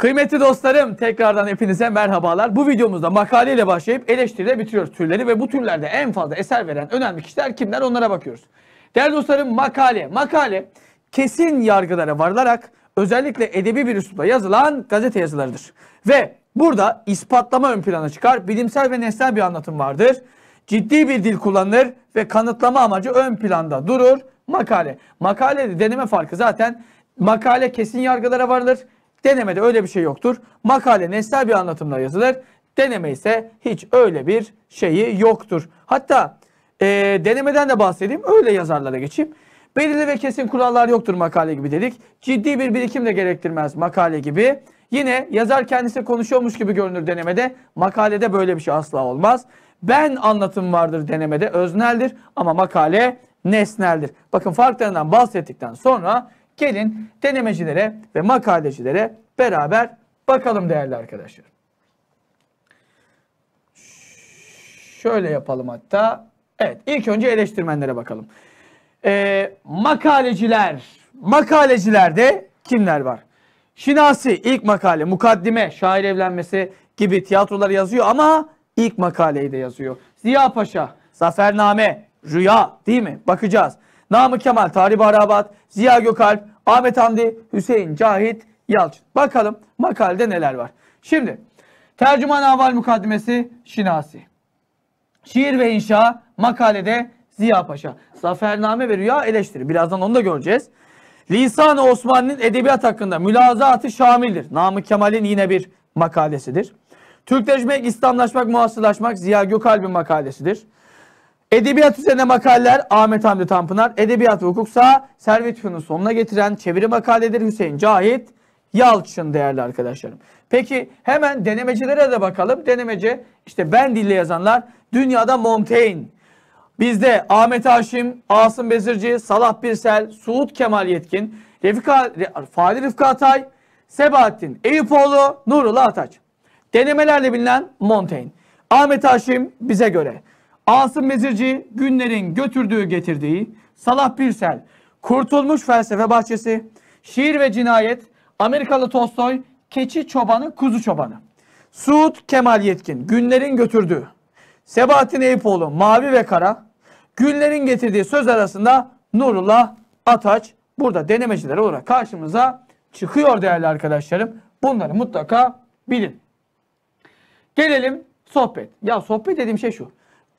Kıymetli dostlarım tekrardan hepinize merhabalar. Bu videomuzda makaleyle başlayıp eleştiriyle bitiriyoruz türleri ve bu türlerde en fazla eser veren önemli kişiler kimler onlara bakıyoruz. Değerli dostlarım makale. Makale kesin yargılara varılarak özellikle edebi bir üslupla yazılan gazete yazılarıdır. Ve burada ispatlama ön plana çıkar. Bilimsel ve nesnel bir anlatım vardır. Ciddi bir dil kullanılır ve kanıtlama amacı ön planda durur. Makale. Makalede deneme farkı zaten makale kesin yargılara varılır. Denemede öyle bir şey yoktur. Makale nesnel bir anlatımla yazılır. Deneme ise hiç öyle bir şeyi yoktur. Hatta e, denemeden de bahsedeyim. Öyle yazarlara geçeyim. Belirli ve kesin kurallar yoktur makale gibi dedik. Ciddi bir birikim de gerektirmez makale gibi. Yine yazar kendisi konuşuyormuş gibi görünür denemede. Makalede böyle bir şey asla olmaz. Ben anlatım vardır denemede özneldir ama makale nesneldir. Bakın farklarından bahsettikten sonra Gelin denemecilere ve makalecilere beraber bakalım değerli arkadaşlar. Şöyle yapalım hatta. Evet ilk önce eleştirmenlere bakalım. Ee, makaleciler, makalecilerde kimler var? Şinasi ilk makale, mukaddime, şair evlenmesi gibi tiyatroları yazıyor ama ilk makaleyi de yazıyor. Ziya Paşa, Zafername, Rüya değil mi? Bakacağız. Namı Kemal, Tarih Barabat, Ziya Gökalp, Ahmet Hamdi, Hüseyin Cahit Yalçın. Bakalım makalede neler var. Şimdi tercüman aval mukaddimesi Şinasi. Şiir ve inşa makalede Ziya Paşa. Zafername ve rüya eleştiri. Birazdan onu da göreceğiz. Lisan-ı Osmanlı'nın edebiyat hakkında mülazatı şamildir. Namık Kemal'in yine bir makalesidir. Türkleşmek, İslamlaşmak, muhasırlaşmak Ziya Gökalp'in makalesidir. Edebiyat üzerine makaleler Ahmet Hamdi Tanpınar. Edebiyat ve hukuksa Servet Fünun sonuna getiren çeviri makaleleri Hüseyin Cahit Yalçın değerli arkadaşlarım. Peki hemen denemecilere de bakalım. Denemece işte ben dille yazanlar dünyada Montaigne. Bizde Ahmet Haşim, Asım Bezirci, Salah Birsel, Suud Kemal Yetkin, Refika, Fadi Rıfkı Atay, Sebahattin Eyüpoğlu, Nurullah Ataç. Denemelerle bilinen Montaigne. Ahmet Haşim bize göre. Asım Mezirci günlerin götürdüğü getirdiği, Salah Birsel, Kurtulmuş Felsefe Bahçesi, Şiir ve Cinayet, Amerikalı Tolstoy, Keçi Çobanı, Kuzu Çobanı. Suud Kemal Yetkin, Günlerin Götürdüğü, Sebahattin Eyüpoğlu, Mavi ve Kara, Günlerin getirdiği söz arasında Nurullah Ataç burada denemeciler olarak karşımıza çıkıyor değerli arkadaşlarım. Bunları mutlaka bilin. Gelelim sohbet. Ya sohbet dediğim şey şu.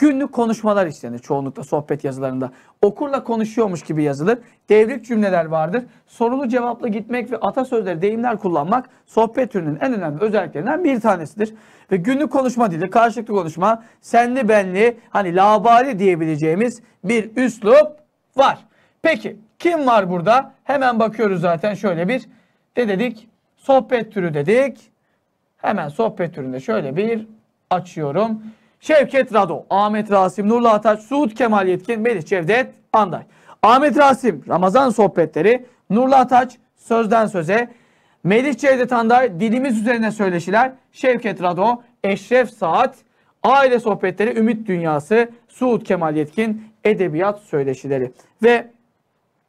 Günlük konuşmalar işlenir çoğunlukla sohbet yazılarında. Okurla konuşuyormuş gibi yazılır. Devrik cümleler vardır. Sorulu cevaplı gitmek ve atasözleri, deyimler kullanmak sohbet türünün en önemli özelliklerinden bir tanesidir. Ve günlük konuşma dili, karşılıklı konuşma, senli benli, hani labali diyebileceğimiz bir üslup var. Peki kim var burada? Hemen bakıyoruz zaten şöyle bir de dedik sohbet türü dedik. Hemen sohbet türünde şöyle bir açıyorum. Şevket Rado, Ahmet Rasim, Nurullah Ataç, Suud Kemal Yetkin, Melih Cevdet, Anday. Ahmet Rasim, Ramazan sohbetleri, Nurullah Ataç, Sözden Söze, Melih Cevdet Anday, Dilimiz Üzerine Söyleşiler, Şevket Rado, Eşref Saat, Aile Sohbetleri, Ümit Dünyası, Suud Kemal Yetkin, Edebiyat Söyleşileri. Ve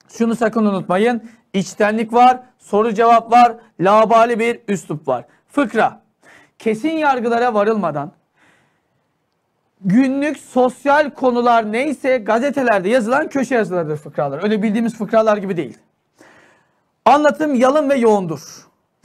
şunu sakın unutmayın, içtenlik var, soru cevap var, labali bir üslup var. Fıkra, kesin yargılara varılmadan günlük sosyal konular neyse gazetelerde yazılan köşe yazılarıdır fıkralar. Öyle bildiğimiz fıkralar gibi değil. Anlatım yalın ve yoğundur.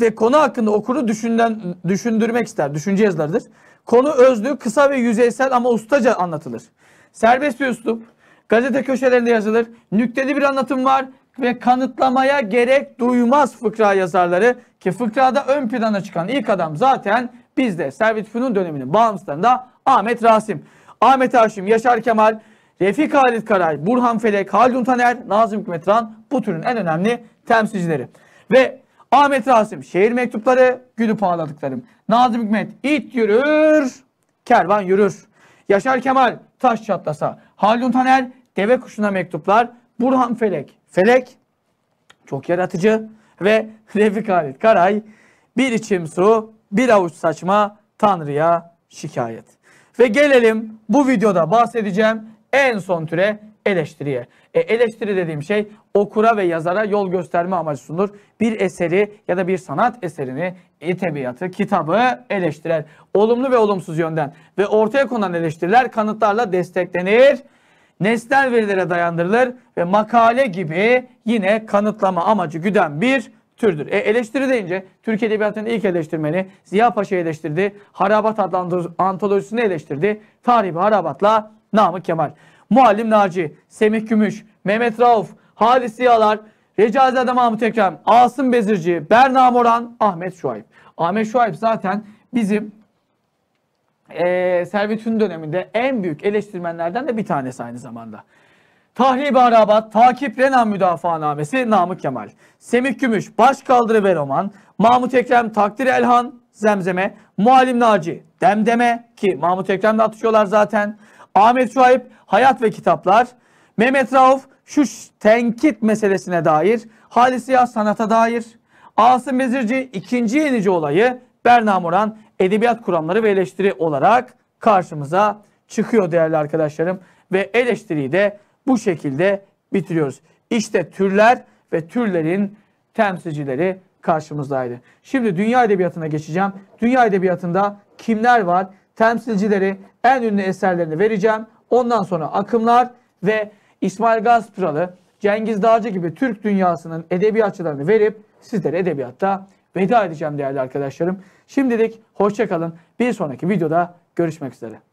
Ve konu hakkında okuru düşünden, düşündürmek ister. Düşünce yazılarıdır. Konu özlü, kısa ve yüzeysel ama ustaca anlatılır. Serbest bir üslup. Gazete köşelerinde yazılır. Nükteli bir anlatım var ve kanıtlamaya gerek duymaz fıkra yazarları ki fıkrada ön plana çıkan ilk adam zaten bizde Servet Fünun döneminin bağımsızlarında Ahmet Rasim, Ahmet Haşim, Yaşar Kemal, Refik Halit Karay, Burhan Felek, Haldun Taner, Nazım Hikmet Hükmetran bu türün en önemli temsilcileri. Ve Ahmet Rasim şehir mektupları, güdü pahaladıklarım. Nazım Hikmet it yürür, kervan yürür. Yaşar Kemal taş çatlasa. Haldun Taner deve kuşuna mektuplar. Burhan Felek, Felek çok yaratıcı ve Refik Halit Karay bir içim su, bir avuç saçma Tanrı'ya şikayet. Ve gelelim bu videoda bahsedeceğim en son türe eleştiriye. E, eleştiri dediğim şey okura ve yazara yol gösterme amacı sunur. Bir eseri ya da bir sanat eserini, edebiyatı, kitabı eleştirer. Olumlu ve olumsuz yönden ve ortaya konan eleştiriler kanıtlarla desteklenir. Nesnel verilere dayandırılır ve makale gibi yine kanıtlama amacı güden bir türdür. E, eleştiri deyince Türk Edebiyatı'nın ilk eleştirmeni Ziya Paşa eleştirdi. Harabat adlı antolojisini eleştirdi. Tarih Harabat'la Namık Kemal. Muallim Naci, Semih Gümüş, Mehmet Rauf, Halis Ziyalar, Recaizade Mahmut Ekrem, Asım Bezirci, Berna Moran, Ahmet Şuayb. Ahmet Şuayb zaten bizim e, Servet Hün döneminde en büyük eleştirmenlerden de bir tanesi aynı zamanda. Tahrib Arabat, Takip Rena Müdafaanamesi Namık Kemal. Semih Gümüş, Baş Kaldırı Beroman, Mahmut Ekrem Takdir Elhan, Zemzeme, Muallim Naci, Demdeme ki Mahmut Ekrem de atışıyorlar zaten. Ahmet Şuayb, Hayat ve Kitaplar, Mehmet Rauf, şu tenkit meselesine dair, Halis Siyah sanata dair, Asım Bezirci ikinci yenici olayı Berna Moran edebiyat kuramları ve eleştiri olarak karşımıza çıkıyor değerli arkadaşlarım. Ve eleştiriyi de bu şekilde bitiriyoruz. İşte türler ve türlerin temsilcileri karşımızdaydı. Şimdi dünya edebiyatına geçeceğim. Dünya edebiyatında kimler var? Temsilcileri, en ünlü eserlerini vereceğim. Ondan sonra akımlar ve İsmail Gaspıralı, Cengiz Dağcı gibi Türk dünyasının edebiyatçılarını verip sizlere edebiyatta veda edeceğim değerli arkadaşlarım. Şimdilik hoşçakalın. Bir sonraki videoda görüşmek üzere.